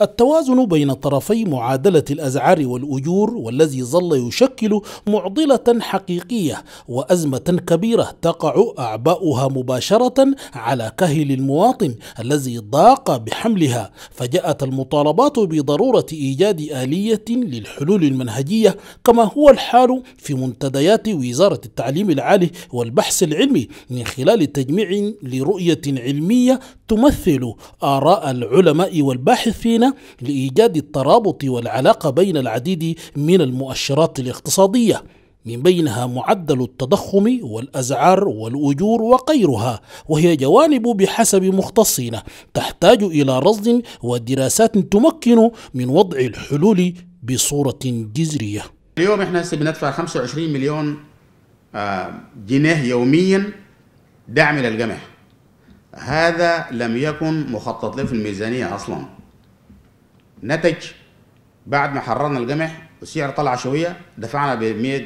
التوازن بين طرفي معادلة الأسعار والأجور والذي ظل يشكل معضلة حقيقية وأزمة كبيرة تقع أعباؤها مباشرة على كهل المواطن الذي ضاق بحملها فجاءت المطالبات بضرورة إيجاد آلية للحلول المنهجية كما هو الحال في منتديات وزارة التعليم العالي والبحث العلمي من خلال تجميع لرؤية علمية تمثل آراء العلماء والباحثين لإيجاد الترابط والعلاقة بين العديد من المؤشرات الاقتصادية من بينها معدل التضخم والأسعار والأجور وغيرها وهي جوانب بحسب مختصين تحتاج إلى رصد ودراسات تمكن من وضع الحلول بصورة جذرية اليوم احنا هسه بندفع 25 مليون آه، جنيه يوميا دعم للجمع هذا لم يكن مخطط له في الميزانية أصلاً نتج بعد ما حررنا القمح والسعر طلع شويه دفعنا ب 100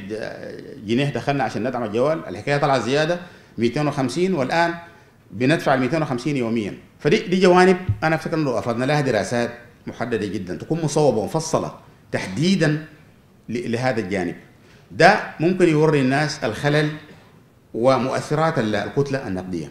جنيه دخلنا عشان ندعم الجوال الحكايه طلعت زياده 250 والان بندفع 250 يوميا فدي دي جوانب انا فكر انه افردنا لها دراسات محدده جدا تكون مصوبه ومفصله تحديدا لهذا الجانب ده ممكن يوري الناس الخلل ومؤثرات الكتله النقديه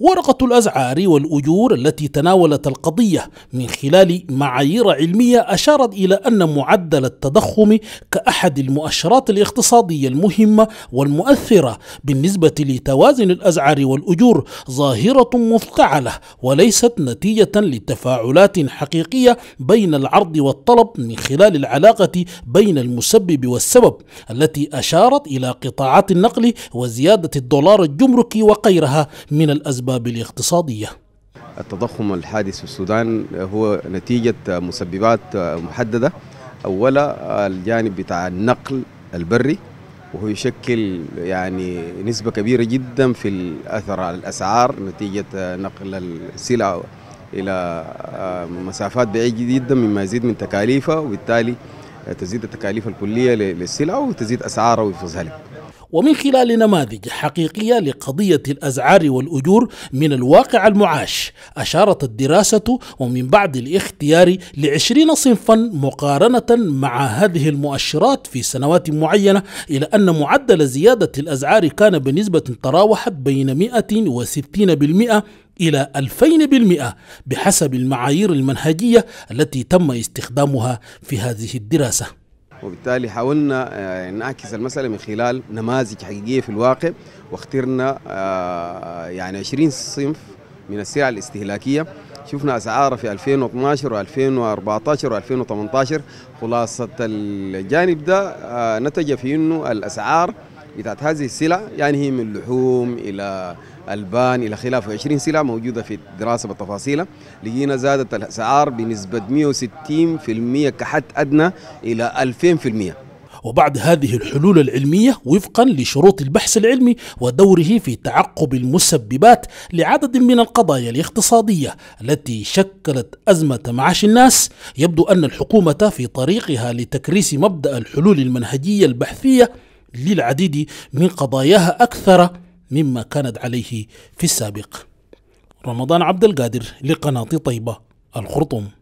ورقة الأزعار والأجور التي تناولت القضية من خلال معايير علمية أشارت إلى أن معدل التضخم كأحد المؤشرات الاقتصادية المهمة والمؤثرة بالنسبة لتوازن الأسعار والأجور ظاهرة مفتعلة وليست نتيجة لتفاعلات حقيقية بين العرض والطلب من خلال العلاقة بين المسبب والسبب التي أشارت إلى قطاعات النقل وزيادة الدولار الجمركي وغيرها من الأسباب الأسباب الاقتصادية التضخم الحادث في السودان هو نتيجة مسببات محددة أولا الجانب بتاع النقل البري وهو يشكل يعني نسبة كبيرة جدا في الأثر على الأسعار نتيجة نقل السلع إلى آه، مسافات بعيدة جدا مما يزيد من تكاليفها وبالتالي تزيد التكاليف الكلية للسلع وتزيد أسعارها ويفوزها ومن خلال نماذج حقيقية لقضية الأسعار والأجور من الواقع المعاش أشارت الدراسة ومن بعد الاختيار لعشرين صنفا مقارنة مع هذه المؤشرات في سنوات معينة إلى أن معدل زيادة الأسعار كان بنسبة تراوحت بين 160% إلى 2000% بحسب المعايير المنهجية التي تم استخدامها في هذه الدراسة وبالتالي حاولنا آه، نعكس المسألة من خلال نماذج حقيقية في الواقع واخترنا آه، يعني 20 صنف من السلع الاستهلاكية شفنا اسعارها في 2012 و2014 و2018 خلاصه الجانب ده آه، نتج في انه الاسعار بتاعت هذه السلع يعني هي من لحوم الى البان إلى خلافه 20 سلعة موجودة في الدراسة بتفاصيلها لقينا زادت الأسعار بنسبة 160% كحد أدنى إلى 2000% وبعد هذه الحلول العلمية وفقا لشروط البحث العلمي ودوره في تعقب المسببات لعدد من القضايا الاقتصادية التي شكلت أزمة معاش الناس يبدو أن الحكومة في طريقها لتكريس مبدأ الحلول المنهجية البحثية للعديد من قضاياها أكثر مما كانت عليه في السابق رمضان عبد القادر لقناة طيبة الخرطوم